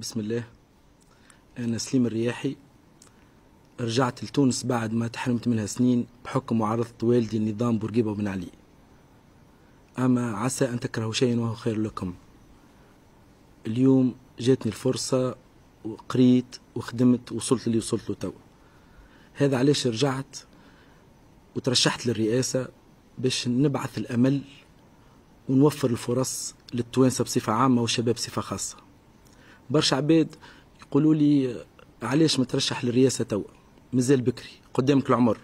بسم الله أنا سليم الرياحي رجعت لتونس بعد ما تحرمت منها سنين بحكم معارضة والدي النظام بورقيبة بن علي أما عسى أن تكرهوا شيئا وهو خير لكم اليوم جاتني الفرصة وقريت وخدمت وصلت اللي وصلت له تو هذا علاش رجعت وترشحت للرئاسة باش نبعث الأمل ونوفر الفرص للتوانسة بصفة عامة والشباب بصفة خاصة برشا عباد يقولوا لي علاش مترشح للرئاسه توا مازال بكري قدامك العمر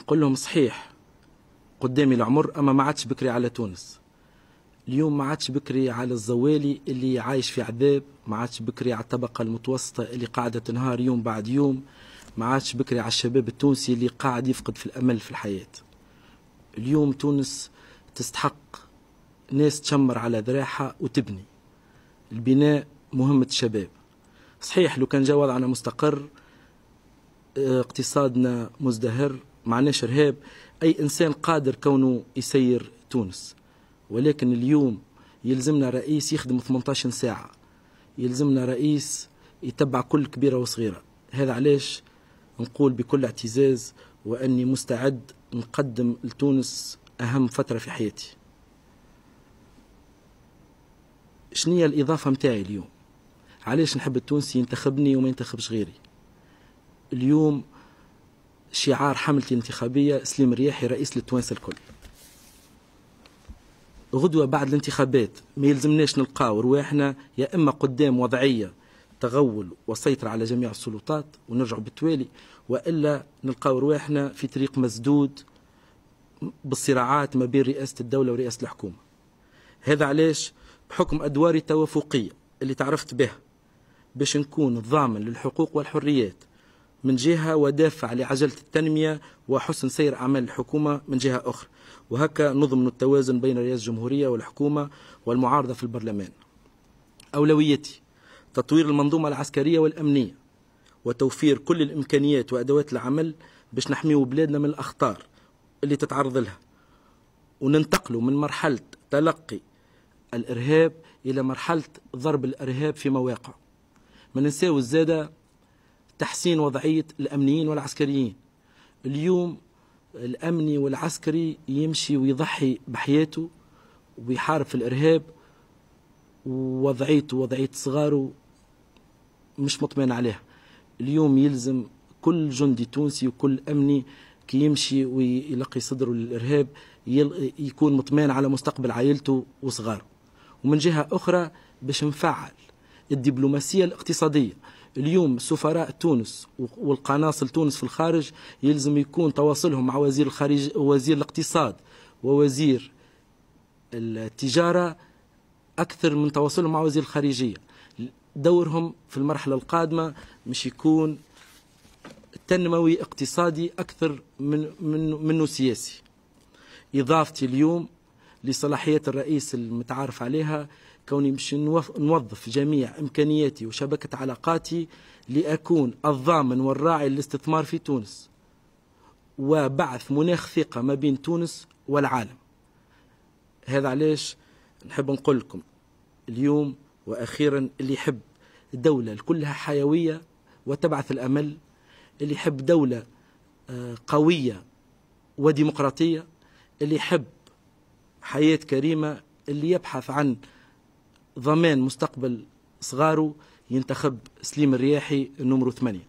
نقول لهم صحيح قدامي العمر اما ما عادش بكري على تونس اليوم ما عادش بكري على الزوالي اللي عايش في عذاب ما عادش بكري على الطبقه المتوسطه اللي قاعده تنهار يوم بعد يوم ما عادش بكري على الشباب التونسي اللي قاعد يفقد في الامل في الحياه اليوم تونس تستحق ناس تشمر على ذراعها وتبني البناء مهمة الشباب صحيح لو كان جا وضعنا مستقر آه، اقتصادنا مزدهر معناش رهاب أي إنسان قادر كونه يسير تونس ولكن اليوم يلزمنا رئيس يخدم 18 ساعة يلزمنا رئيس يتبع كل كبيرة وصغيرة هذا علاش نقول بكل اعتزاز وأني مستعد نقدم لتونس أهم فترة في حياتي شنية الإضافة متاعي اليوم علاش نحب التونسي ينتخبني وما ينتخبش غيري اليوم شعار حملتي الانتخابية سليم رياحي رئيس للتوانسة الكل غدوة بعد الانتخابات ما يلزمناش نلقاو رواحنا يا إما قدام وضعية تغول وسيطرة على جميع السلطات ونرجع بالتوالي وإلا نلقاو رواحنا في طريق مسدود بالصراعات ما بين رئاسة الدولة ورئاسة الحكومة هذا علاش بحكم أدواري التوافقية اللي تعرفت بها باش نكون ضامن للحقوق والحريات من جهة ودافع لعجلة التنمية وحسن سير أعمال الحكومة من جهة أخرى وهكا نضمن التوازن بين رئاسة الجمهورية والحكومة والمعارضة في البرلمان أولويتي تطوير المنظومة العسكرية والأمنية وتوفير كل الإمكانيات وأدوات العمل باش نحميو بلادنا من الأخطار اللي تتعرض لها وننتقلوا من مرحلة تلقي الإرهاب إلى مرحلة ضرب الإرهاب في مواقعه ما ننساو الزادة تحسين وضعية الأمنيين والعسكريين اليوم الأمني والعسكري يمشي ويضحي بحياته ويحارب في الإرهاب ووضعيته وضعية صغاره مش مطمئن عليها اليوم يلزم كل جندي تونسي وكل أمني كي يمشي ويلقي صدره للإرهاب يكون مطمئن على مستقبل عائلته وصغاره ومن جهة أخرى باش نفعل الدبلوماسية الاقتصادية اليوم سفراء تونس والقناصل تونس في الخارج يلزم يكون تواصلهم مع وزير الخارج وزير الاقتصاد ووزير التجارة أكثر من تواصلهم مع وزير الخارجية دورهم في المرحلة القادمة مش يكون تنموي اقتصادي أكثر من منه سياسي إضافتي اليوم لصلاحيات الرئيس المتعارف عليها كوني مش نوظف جميع إمكانياتي وشبكة علاقاتي لأكون الضامن والراعي للاستثمار في تونس وبعث مناخ ثقة ما بين تونس والعالم هذا علاش نحب نقول لكم اليوم وأخيرا اللي يحب دولة كلها حيوية وتبعث الأمل اللي يحب دولة آه، قوية وديمقراطية اللي يحب حياة كريمة اللي يبحث عن ضمان مستقبل صغاره ينتخب سليم الرياحي نمره ثمانية